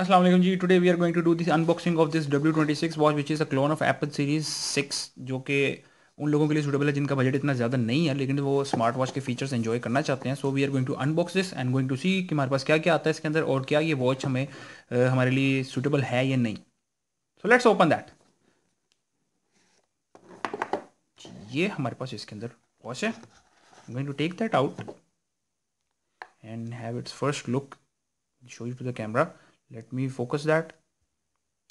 Aslam ji today we are going to do this unboxing of this W twenty six watch which is a clone of Apple series six जो कि उन लोगों के लिए suitable है जिनका बजट इतना ज़्यादा नहीं है लेकिन वो स्मार्ट वॉच के फीचर्स एंजॉय करना चाहते हैं so we are going to unbox this and going to see कि हमारे पास क्या क्या आता है इसके अंदर और क्या ये वॉच हमें आ, हमारे लिए सूटेबल है या नहीं सो लेट्स ओपन दैट ये हमारे पास इसके अंदर वॉच है going to take that out and have its first look show you to the camera let me focus that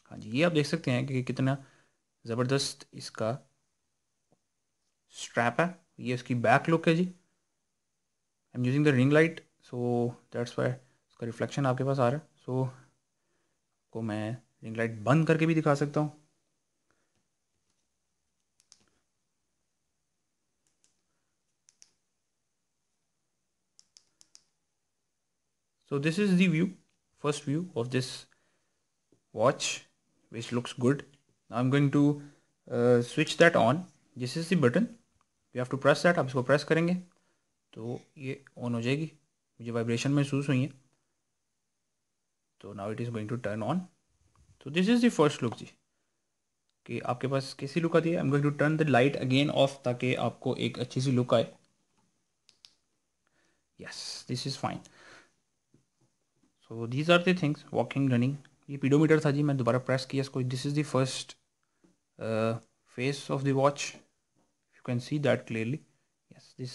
हाँ जी ये आप देख सकते हैं कि कितना ज़बरदस्त इसका स्ट्रैप है ये इसकी बैक लुक है जी I am using the ring light so that's why उसका रिफ्लेक्शन आपके पास आ रहा है सो को मैं रिंग लाइट बंद करके भी दिखा सकता हूँ so this is the view first view of this watch which looks good now I'm going to uh, switch that on this is the button you have to press that आप इसको press करेंगे तो ये on हो जाएगी मुझे vibration महसूस हुई है तो now it is going to turn on तो this is the first look जी कि आपके पास कैसी लुक आती है I am going to turn the light again off ताकि आपको एक अच्छी सी लुक आए yes this is fine so these are things walking running ये पीडोमीटर था जी मैं दोबारा प्रेस किया इसको this is the first face of the watch you can C that clearly yes this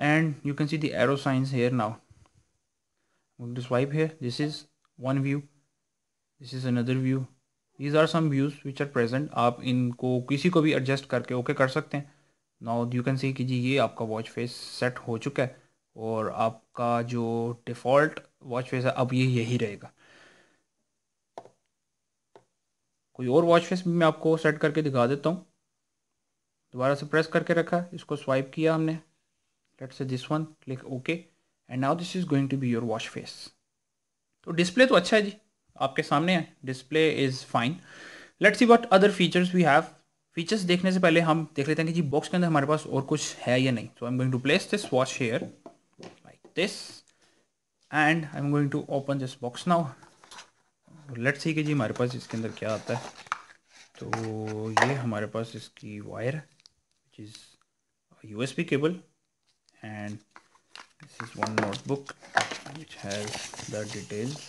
and you can see the arrow signs here now this wipe here this is one view this is another view these are some views which are present आप इनको किसी को भी adjust करके okay okay कर सकते हैं now you can सी कि जी ये आपका वॉच फेस सेट हो चुका है और आपका जो डिफ़ॉल्ट वॉच फेस है अब ये यही रहेगा कोई और वॉच फेस मैं आपको सेट करके दिखा देता हूँ दोबारा से प्रेस करके रखा इसको स्वाइप किया हमने let say this one click okay and now this is going to be your watch face तो डिस्प्ले तो अच्छा है जी आपके सामने है display is fine let's see what other features we have features देखने से पहले हम देख लेते हैं कि जी बॉक्स के अंदर हमारे पास और कुछ है या नहीं so I am going to place this watch here this and I am going to open this box now let's see कि जी हमारे पास इसके अंदर क्या आता है तो ये हमारे पास इसकी wire which is U S P cable and this is one notebook which has the details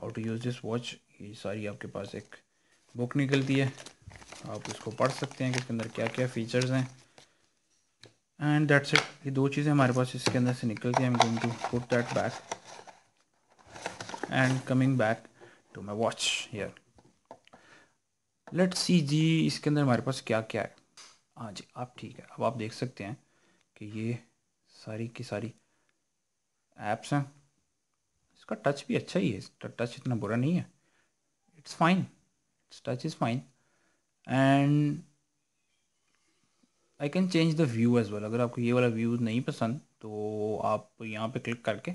how to use this watch ये सारी आपके पास एक बुक निकलती है आप इसको पढ़ सकते हैं कि इसके अंदर क्या क्या फ़ीचर्स हैं एंड दैट्स इट ये दो चीज़ें हमारे पास इसके अंदर से निकल गई I am going to put that back and coming back to my watch here let see जी इसके अंदर हमारे पास क्या क्या है हाँ जी आप ठीक है अब आप देख सकते हैं कि ये सारी की सारी ऐप्स हैं इसका टच भी अच्छा ही है इसका टच इतना बुरा नहीं है it's fine it's touch is fine and I can change the view as well अगर आपको ये वाला व्यू नहीं पसंद तो आप यहाँ पे क्लिक करके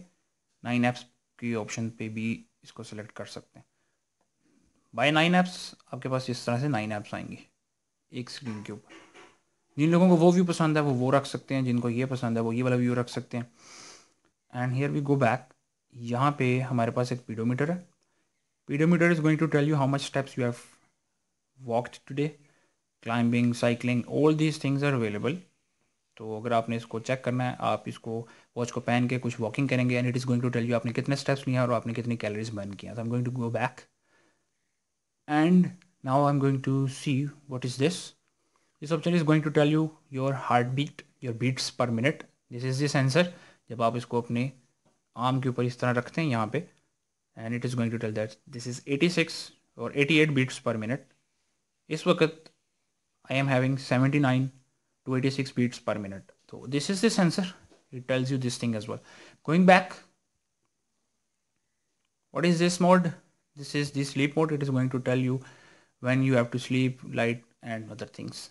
नाइन ऐप्स की ऑप्शन पे भी इसको सेलेक्ट कर सकते हैं बाय नाइन ऐप्स आपके पास इस तरह से नाइन ऐप्स आएंगे एक स्क्रीन के ऊपर जिन लोगों को वो व्यू पसंद है वो वो रख सकते हैं जिनको ये पसंद है वो ये वाला व्यू रख सकते हैं and here we go back यहाँ पे हमारे पास एक पीडोमीटर है pedometer is going to tell you how much steps you have walked today climbing cycling all these things are available तो अगर आपने इसको चेक करना है आप इसको वॉच को पहन के कुछ वॉकिंग करेंगे and it is going to tell you आपने कितने स्टेप्स लिए हैं और आपने कितनी कैलोरीज बर्न किया I am going to go back and now I am going to see what is this this option is going to tell you your heart beat your beats per minute this is this answer जब आप इसको अपने arm के ऊपर इस तरह रखते हैं यहाँ पे and it is going to tell that this is eighty six और eighty eight beats per minute इस वक्त I am having 79 to 86 beats per minute. So this is the sensor. It tells you this thing as well. Going back, what is this mode? This is the sleep mode. It is going to tell you when you have to sleep, light and other things.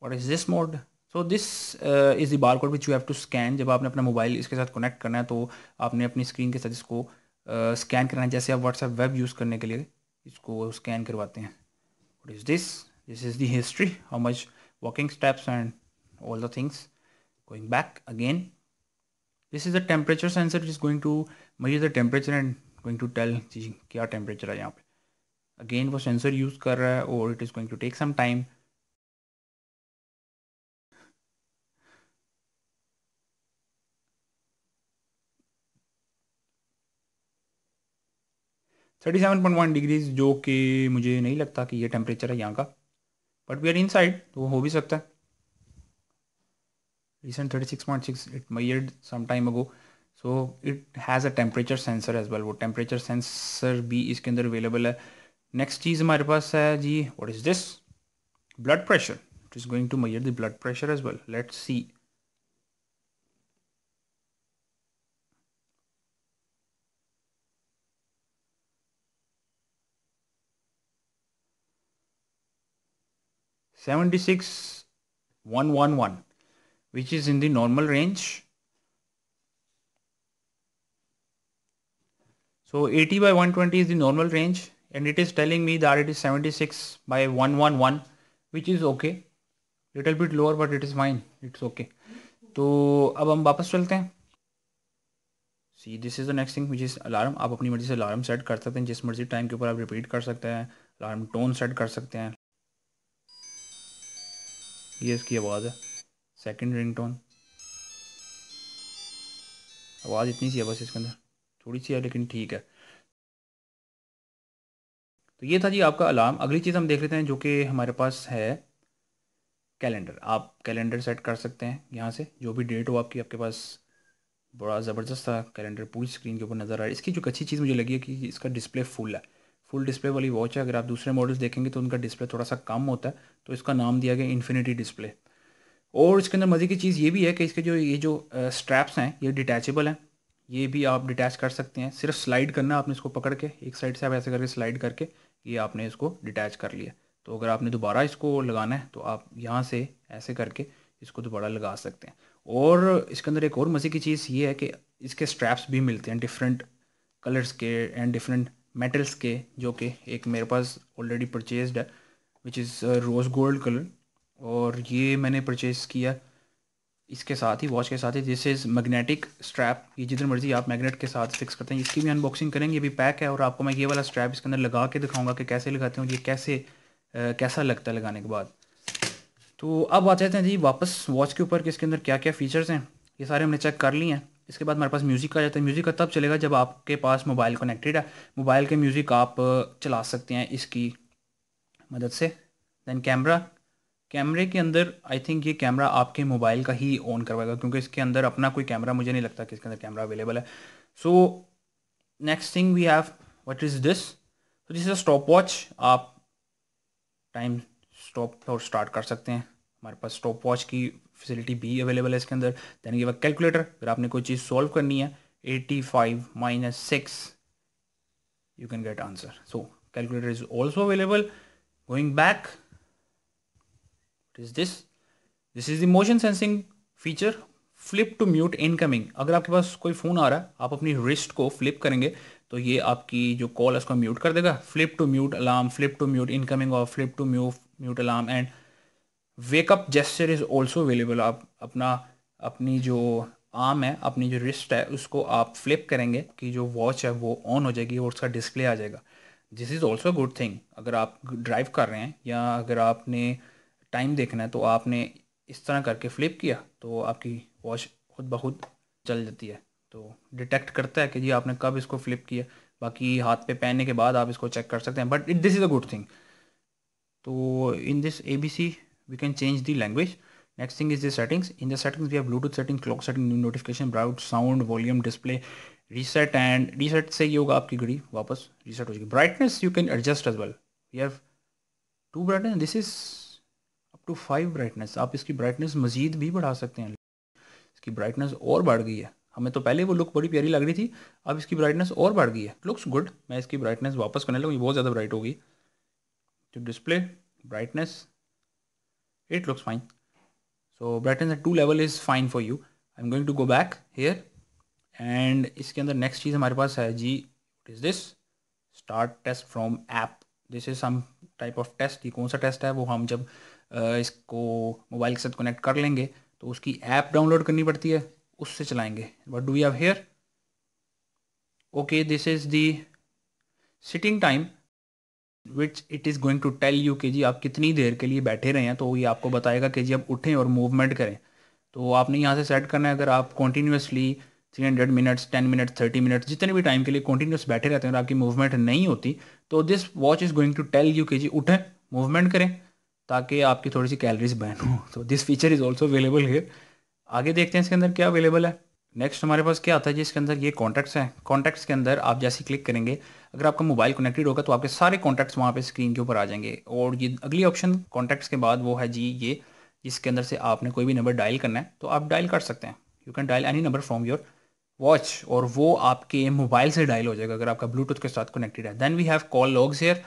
What is this mode? So this uh, is the barcode which you have to scan. जब आपने अपना mobile इसके साथ connect करना है तो आपने अपनी स्क्रीन के साथ इसको स्कैन uh, करना है जैसे आप व्हाट्सएप वेब यूज़ करने के लिए इसको स्कैन करवाते हैं what is this this is the history how much walking steps and all the things going back again this is a temperature sensor which is going to measure the temperature and going to tell kya temperature hai यहाँ पे again वो sensor use कर रहा है और it is going to take some time thirty seven point one degrees जो कि मुझे नहीं लगता कि ये टेम्परेचर है यहाँ का but we are inside तो वो हो भी सकता है recent thirty six point six it measure some time ago so it has a temperature sensor as well वो टेम्परेचर सेंसर भी इसके अंदर अवेलेबल है नेक्स्ट चीज़ हमारे पास है जी what is this blood pressure it is going to measure the blood pressure as well let see 76111 which is in the normal range. So 80 by 120 is the normal range and it is telling me that it is 76 by 111 which is okay. Little bit lower but it is fine. It's okay. तो अब हम वापस चलते हैं see this is the next thing which is alarm आप अपनी मर्ज़ी से अलार्म सेट कर सकते हैं जिस मर्ज़ी टाइम के ऊपर आप रिपीट कर सकते हैं अलार्म टोन सेट कर सकते हैं ये इसकी आवाज़ है सेकंड रिंगटोन आवाज़ इतनी सी है बस इसके अंदर थोड़ी सी है लेकिन ठीक है तो ये था जी आपका अलार्म अगली चीज़ हम देख लेते हैं जो कि हमारे पास है कैलेंडर आप कैलेंडर सेट कर सकते हैं यहाँ से जो भी डेट हो आपकी आपके पास बड़ा ज़बरदस्त था कैलेंडर पूरी स्क्रीन के ऊपर नज़र आ रहा है इसकी जो अच्छी चीज़ मुझे लगी है कि इसका डिस्प्ले फुल है फुल डिस्प्ले वाली वॉच है अगर आप दूसरे मॉडल्स देखेंगे तो उनका डिस्प्ले थोड़ा सा कम होता है तो इसका नाम दिया गया इन्फिनिटी डिस्प्ले और इसके अंदर मज़े की चीज़ ये भी है कि इसके जो ये जो स्ट्रैप्स हैं ये डिटैचेबल हैं ये भी आप डिटैच कर सकते हैं सिर्फ स्लाइड करना आपने इसको पकड़ के एक साइड से आप ऐसे करके स्लाइड करके ये आपने इसको डिटैच कर लिया तो अगर आपने दोबारा इसको लगाना है तो आप यहाँ से ऐसे करके इसको दोबारा लगा सकते हैं और इसके अंदर एक और मज़े की चीज़ ये है कि इसके स्ट्रैप्स भी मिलते हैं डिफरेंट कलर्स के एंड डिफरेंट मेटल्स के जो कि एक मेरे पास ऑलरेडी परचेज्ड है which is rose gold colour और ये मैंने परचेज़ किया इसके साथ ही वॉच के साथ ही दिस इज़ मैग्नेटिक स्ट्रैप ये जिधर मर्जी आप मैग्नेट के साथ फिक्स करते हैं इसकी भी अनबॉक्सिंग करेंगे ये भी पैक है और आपको मैं ये वाला स्ट्रैप इसके अंदर लगा के दिखाऊंगा कि कैसे लगाते हैं ये कैसे आ, uh, कैसा लगता है लगाने के बाद तो अब आ जाते हैं जी वापस वॉच के ऊपर कि इसके अंदर क्या क्या फ़ीचर्स हैं ये सारे हमने चेक कर लिए हैं इसके बाद हमारे पास म्यूज़िक आ जाता है म्यूज़िक का तब चलेगा जब आपके पास मोबाइल कनेक्टेड है मोबाइल के म्यूज़िक आप चला सकते हैं इसकी मदद से दैन कैमरा कैमरे के अंदर आई थिंक ये कैमरा आपके मोबाइल का ही ऑन करवाएगा क्योंकि इसके अंदर अपना कोई कैमरा मुझे नहीं लगता कि इसके अंदर कैमरा अवेलेबल है so next thing we have what is this तो this is a stop watch आप टाइम स्टॉप और स्टार्ट कर सकते हैं हमारे पास स्टॉप वॉच की फैसिलिटी भी अवेलेबल है इसके अंदर देन ये कैलकुलेटर अगर आपने कोई चीज़ सॉल्व करनी है eighty five minus six you can get answer so calculator is also available going back is this this is the motion sensing feature flip to mute incoming अगर आपके पास कोई फ़ोन आ रहा है आप अपनी रिस्ट को फ्लिप करेंगे तो ये आपकी जो कॉल है उसको म्यूट कर देगा flip to mute alarm flip to mute incoming और flip to mu mute alarm and wake up gesture is also available आप अपना अपनी जो आर्म है अपनी जो रिस्ट है उसको आप फ्लिप करेंगे कि जो वॉच है वो ऑन हो जाएगी और उसका डिस्प्ले आ जाएगा this is also good thing अगर आप ड्राइव कर रहे हैं या अगर आपने टाइम देखना है तो आपने इस तरह करके फ्लिप किया तो आपकी वॉच खुद ब खुद चल जाती है तो डिटेक्ट करता है कि जी आपने कब इसको फ्लिप किया बाकी हाथ पे पहनने के बाद आप इसको चेक कर सकते हैं but it this is a good thing तो in this A B C we can change the language next thing is the settings in the settings we have bluetooth setting clock setting new notification browse sound volume display reset and reset से yoga aapki ghadi wapas reset ho jayegi brightness you can adjust as well we have two brightness this is up to five brightness aap iski brightness mazid bhi badha sakte hain iski brightness aur badh gayi hai हमें तो पहले वो look बड़ी प्यारी लग रही थी अब इसकी ब्राइटनेस और बढ़ गई है लुक्स गुड मैं इसकी ब्राइटनेस वापस करने लगूँ ये बहुत ज़्यादा ब्राइट होगी तो display brightness it looks fine. So Brightness at two level is fine for you. I'm going to go back here and iske andar next cheez hamare paas hai ji what is this? Start test from app. This is some type of test. ye kaun sa test hai wo hum jab uh, isko mobile ke sath connect kar lenge to uski app download karni padti hai usse chalayenge what do we have here okay this is the sitting time which it is going to tell you कि जी आप कितनी देर के लिए बैठे रहे हैं तो ये आपको बताएगा कि जी आप उठें और मूवमेंट करें तो आपने यहाँ से सेट करना है अगर आप continuously three hundred minutes ten minute thirty minutes जितने भी टाइम के लिए कॉन्टीन्यूस बैठे रहते हैं और आपकी मूवमेंट नहीं होती तो this watch is going to tell you के जी उठें मूवमेंट करें ताकि आपकी थोड़ी सी कैलरीज बैन हो तो this feature is also available here आगे देखते हैं इसके अंदर क्या अवेलेबल है नेक्स्ट हमारे पास क्या आता है जिसके अंदर ये कॉन्टैक्ट्स हैं कॉन्टैक्ट्स के अंदर आप जैसे क्लिक करेंगे अगर आपका मोबाइल कनेक्टेड होगा तो आपके सारे कॉन्टैक्ट्स वहाँ पे स्क्रीन के ऊपर आ जाएंगे और ये अगली ऑप्शन कॉन्टैक्ट्स के बाद वो है जी ये जिसके अंदर से आपने कोई भी नंबर डायल करना है तो आप डायल कर सकते हैं you can dial any number from your watch और वो आपके मोबाइल से डायल हो जाएगा अगर आपका ब्लूटूथ के साथ कनेक्टेड है then we have call logs here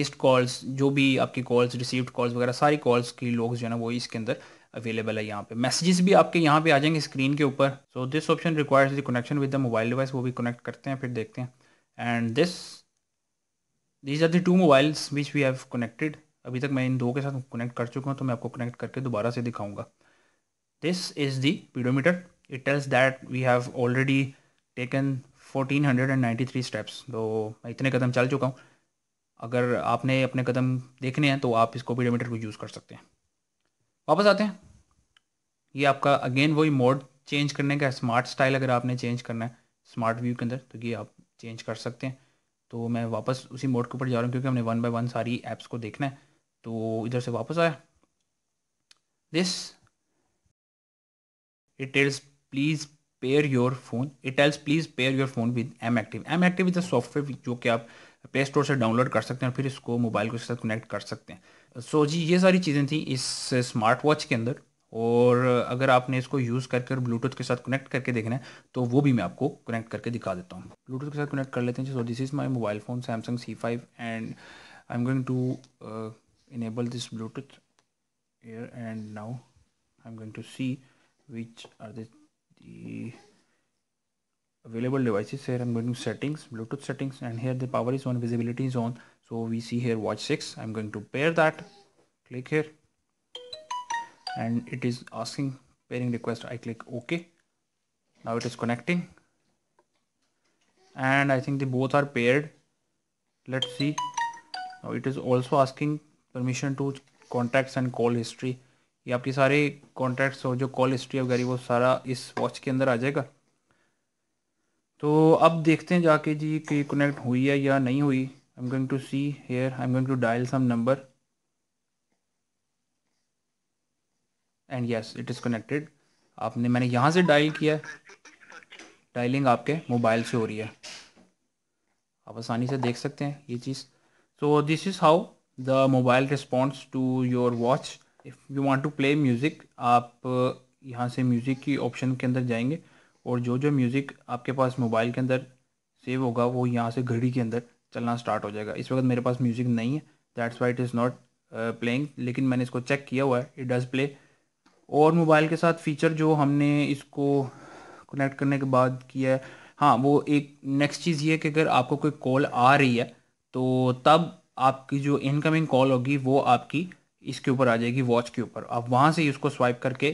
missed calls जो भी आपकी कॉल्स रिसीव्ड कॉल्स वगैरह सारी कॉल्स की लॉग्स जो है ना वो इसके अंदर अवेलेबल है यहाँ पे मैसेजेस भी आपके यहाँ पे आ जाएंगे स्क्रीन के ऊपर so this option requires the connection with the mobile device वो भी कनेक्ट करते हैं फिर देखते हैं and this these are the two mobiles which we have connected अभी तक मैं इन दो के साथ कनेक्ट कर चुका हूँ तो मैं आपको कनेक्ट करके दोबारा से दिखाऊंगा this is the pedometer it tells that we have already taken 1493 steps तो मैं इतने कदम चल चुका हूँ अगर आपने अपने कदम देखने हैं तो आप इसको पीडोमीटर को यूज़ कर सकते हैं वापस आते हैं ये आपका अगेन वही मोड चेंज करने का स्मार्ट स्टाइल अगर आपने चेंज करना है स्मार्ट व्यू के अंदर तो ये आप चेंज कर सकते हैं तो मैं वापस उसी मोड के ऊपर जा रहा हूँ क्योंकि हमने वन बाय वन सारी ऐप्स को देखना है तो इधर से वापस आया this it tells please pair your phone it tells please pair your phone with M active M active is a software जो कि आप प्ले स्टोर से डाउनलोड कर सकते हैं और फिर इसको मोबाइल के साथ कनेक्ट कर सकते हैं सो so जी ये सारी चीज़ें थी इस स्मार्ट वॉच के अंदर और अगर आपने इसको यूज़ करके और ब्लूटूथ के साथ कनेक्ट करके देखना है तो वो भी मैं आपको कनेक्ट करके दिखा देता हूँ ब्लूटूथ के साथ कनेक्ट कर लेते हैं so this is my mobile phone Samsung C five and I am going to enable this Bluetooth air and now I am going to see which are this available devices here i'm going to settings bluetooth settings and here the power is on visibility is on so we see here watch 6 i'm going to pair that click here and it is asking pairing request i click ok now it is connecting and i think they both are paired let's see now it is also asking permission to contacts and call history ये आपकी सारे contacts और जो call history वगैरह वो सारा इस watch के अंदर आ जाएगा तो अब देखते हैं जाके जी कि कनेक्ट हुई है या नहीं हुई I am going to see here I am going to dial some number and yes it is connected आपने मैंने यहाँ से डायल किया डायलिंग आपके मोबाइल से हो रही है आप आसानी से देख सकते हैं ये चीज़ so this is how the mobile response to your watch if you want to play music आप यहाँ से म्यूज़िक की ऑप्शन के अंदर जाएंगे और जो जो म्यूज़िक आपके पास मोबाइल के अंदर सेव होगा वो यहाँ से घड़ी के अंदर चलना स्टार्ट हो जाएगा इस वक्त मेरे पास म्यूज़िक नहीं है that's why it is not playing लेकिन मैंने इसको चेक किया हुआ है इट डज़ प्ले और मोबाइल के साथ फ़ीचर जो हमने इसको कनेक्ट करने के बाद किया है हाँ वो एक नेक्स्ट चीज़ ये कि अगर आपको कोई कॉल आ रही है तो तब आपकी जो इनकमिंग कॉल होगी वो आपकी इसके ऊपर आ जाएगी वॉच के ऊपर आप वहाँ से ही उसको स्वाइप करके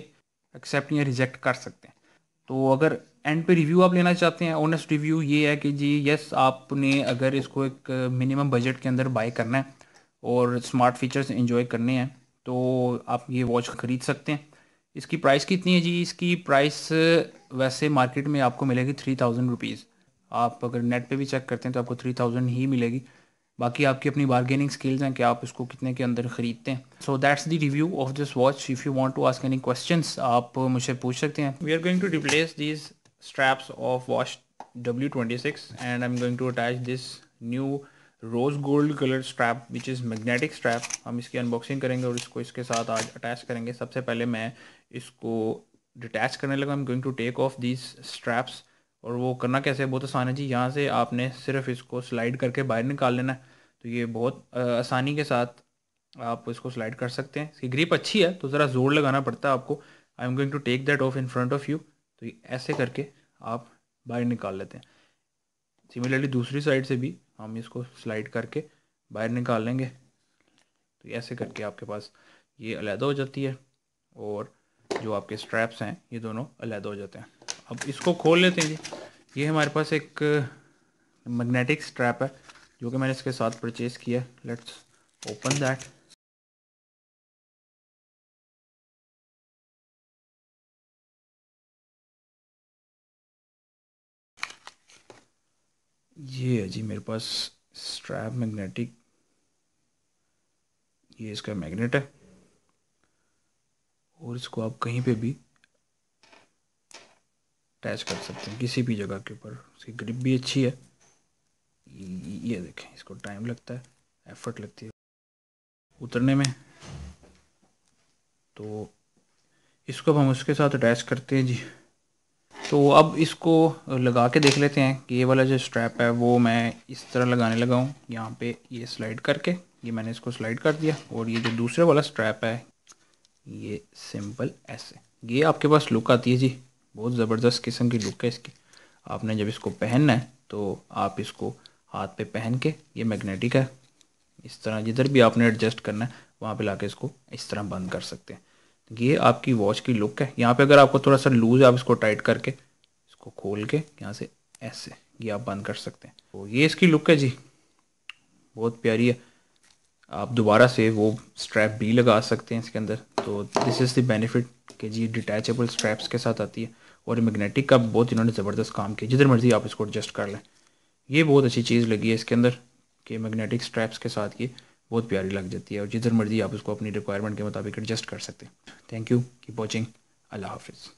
एक्सेप्ट या रिजेक्ट कर सकते हैं तो अगर एंड पे रिव्यू आप लेना चाहते हैं ऑनेस्ट रिव्यू ये है कि जी यस आपने अगर इसको एक मिनिमम बजट के अंदर बाय करना है और स्मार्ट फीचर्स इन्जॉय करने हैं तो आप ये वॉच ख़रीद सकते हैं इसकी प्राइस कितनी है जी इसकी प्राइस वैसे मार्केट में आपको मिलेगी थ्री थाउजेंड रुपीज़ आप अगर नेट पे भी चेक करते हैं तो आपको थ्री थाउजेंड ही मिलेगी बाकी आपकी अपनी बार्गेनिंग स्किल्स हैं कि आप इसको कितने के अंदर ख़रीदते हैं so that's the review of this watch if you want to ask any questions आप मुझसे पूछ सकते हैं we are going to replace these straps of watch W26 I am going to attach this new rose gold colour strap which is magnetic strap हम इसकी unboxing करेंगे और इसको इसके साथ आज अटैच करेंगे सबसे पहले मैं इसको डिटैच करने लगा am going to take off this straps और वो करना कैसे बहुत आसान है जी यहाँ से आपने सिर्फ इसको स्लाइड करके बाहर निकाल लेना है तो ये बहुत आसानी के साथ आप इसको स्लाइड कर सकते हैं इसकी ग्रिप अच्छी है तो ज़रा ज़ोर लगाना पड़ता है आपको I am going to take that off in front of you तो ये ऐसे करके आप बाहर निकाल लेते हैं सिमिलरली दूसरी साइड से भी हम इसको स्लाइड करके बाहर निकाल लेंगे तो ऐसे करके आपके पास ये अलहदा हो जाती है और जो आपके स्ट्रैप्स हैं ये दोनों अलहदा हो जाते हैं अब इसको खोल लेते हैं जी ये हमारे पास एक मैग्नेटिक स्ट्रैप है जो कि मैंने इसके साथ परचेज़ किया लेट्स ओपन दैट ये है जी मेरे पास स्ट्रैप मैग्नेटिक ये इसका मैग्नेट है और इसको आप कहीं पे भी अटैच कर सकते हैं किसी भी जगह के ऊपर इसकी ग्रिप भी अच्छी है ये देखें इसको टाइम लगता है एफर्ट लगती है उतरने में तो इसको अब हम उसके साथ अटैच करते हैं जी तो अब इसको लगा के देख लेते हैं कि ये वाला जो स्ट्रैप है वो मैं इस तरह लगाने लगा हूँ यहाँ पे ये स्लाइड करके ये मैंने इसको स्लाइड कर दिया और ये जो दूसरे वाला स्ट्रैप है ये सिंपल ऐसे ये आपके पास लुक आती है जी बहुत ज़बरदस्त किस्म की लुक है इसकी आपने जब इसको पहनना है तो आप इसको हाथ पे पहन के ये मैग्नेटिक है इस तरह जिधर भी आपने एडजस्ट करना है वहाँ पे लाके इसको इस तरह बंद कर सकते हैं तो ये आपकी वॉच की लुक है यहाँ पे अगर आपको थोड़ा सा लूज़ है आप इसको टाइट करके इसको खोल के यहाँ से ऐसे ये आप बंद कर सकते हैं तो ये इसकी लुक है जी बहुत प्यारी है आप दोबारा से वो स्ट्रैप भी लगा सकते हैं इसके अंदर तो दिस इज़ द बेनिफिट कि जी डिटैचेबल स्ट्रैप्स के साथ आती है और मैग्नेटिक का बहुत इन्होंने ज़बरदस्त काम किया जिधर मर्ज़ी आप इसको एडजस्ट कर लें ये बहुत अच्छी चीज़ लगी है इसके अंदर कि मैग्नेटिक स्ट्रैप्स के साथ ये बहुत प्यारी लग जाती है और जिधर मर्ज़ी आप उसको अपनी रिक्वायरमेंट के मुताबिक एडजस्ट कर सकते हैं थैंक यू कीप वॉचिंग अल्लाह हाफिज़